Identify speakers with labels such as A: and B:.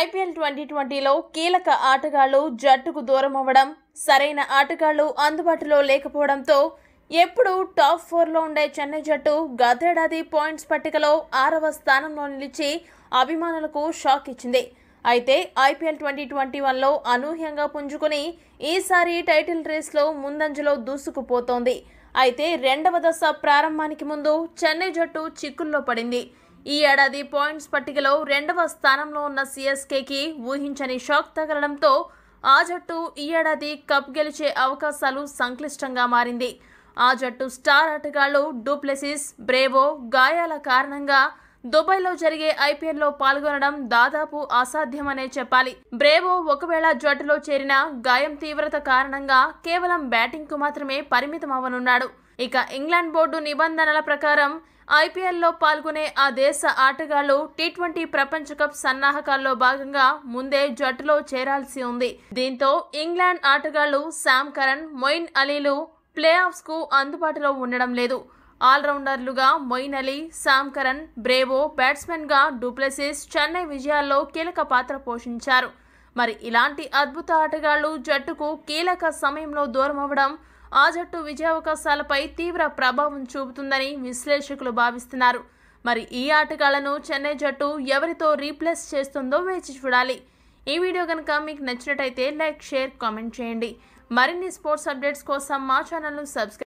A: IPL twenty ట్వంటీలో కీలక ఆటగాళ్లు జట్టుకు దూరం అవ్వడం సరైన ఆటగాళ్లు అందుబాటులో లేకపోవడంతో ఎప్పుడు టాప్ ఫోర్లో ఉండే చెన్నై జట్టు గతేడాది పాయింట్స్ పట్టికలో ఆరవ స్థానంలో నిలిచి అభిమానులకు షాక్ ఇచ్చింది అయితే ఐపీఎల్ ట్వంటీ ట్వంటీ వన్లో అనూహ్యంగా పుంజుకుని ఈసారి టైటిల్ రేస్లో ముందంజలో దూసుకుపోతోంది అయితే రెండవ దశ ప్రారంభానికి ముందు చెన్నై జట్టు చిక్కుల్లో పడింది ఈ ఏడాది పాయింట్స్ పట్టికలో రెండవ స్థానంలో ఉన్న సిఎస్కేకి ఊహించని షాక్ తగలడంతో ఆ జట్టు ఈ ఏడాది కప్ గెలిచే అవకాశాలు సంక్లిష్టంగా మారింది ఆ జట్టు స్టార్ ఆటగాళ్లు డూప్లెసిస్ బ్రేవో గాయాల కారణంగా దుబాయ్లో జరిగే ఐపీఎల్లో పాల్గొనడం దాదాపు అసాధ్యమనే చెప్పాలి బ్రేవో ఒకవేళ జట్టులో చేరిన గాయం తీవ్రత కారణంగా కేవలం బ్యాటింగ్కు మాత్రమే పరిమితం అవనున్నాడు ఇక ఇంగ్లాండ్ బోర్డు నిబంధనల ప్రకారం ఐపీఎల్లో పాల్గొనే ఆ దేశ ఆటగాళ్లు టీ ట్వంటీ ప్రపంచ కప్ సన్నాహకాల్లో భాగంగా ముందే జట్టులో చేరాల్సి ఉంది దీంతో ఇంగ్లాండ్ ఆటగాళ్లు శామ్ కరణ్ మొయిన్ అలీలు ప్లే కు అందుబాటులో ఉండడం లేదు ఆల్రౌండర్లుగా Moeen Ali Sam Curran Bravo బ్యాట్స్మెన్గా డూప్లెసిస్ చెన్నై విజయాల్లో కీలక పాత్ర పోషించారు మరి ఇలాంటి అద్భుత ఆటగాళ్లు జట్టుకు కీలక సమయంలో దూరం అవ్వడం ఆ జట్టు విజయావకాశాలపై తీవ్ర ప్రభావం చూపుతుందని విశ్లేషకులు భావిస్తున్నారు మరి ఈ ఆటగాళ్లను చెన్నై జట్టు ఎవరితో రీప్లేస్ చేస్తుందో వేచి చూడాలి ఈ వీడియో కనుక మీకు నచ్చినట్టయితే లైక్ షేర్ కామెంట్ చేయండి మరిన్ని స్పోర్ట్స్ అప్డేట్స్ కోసం మా ఛానల్ను సబ్స్క్రైబ్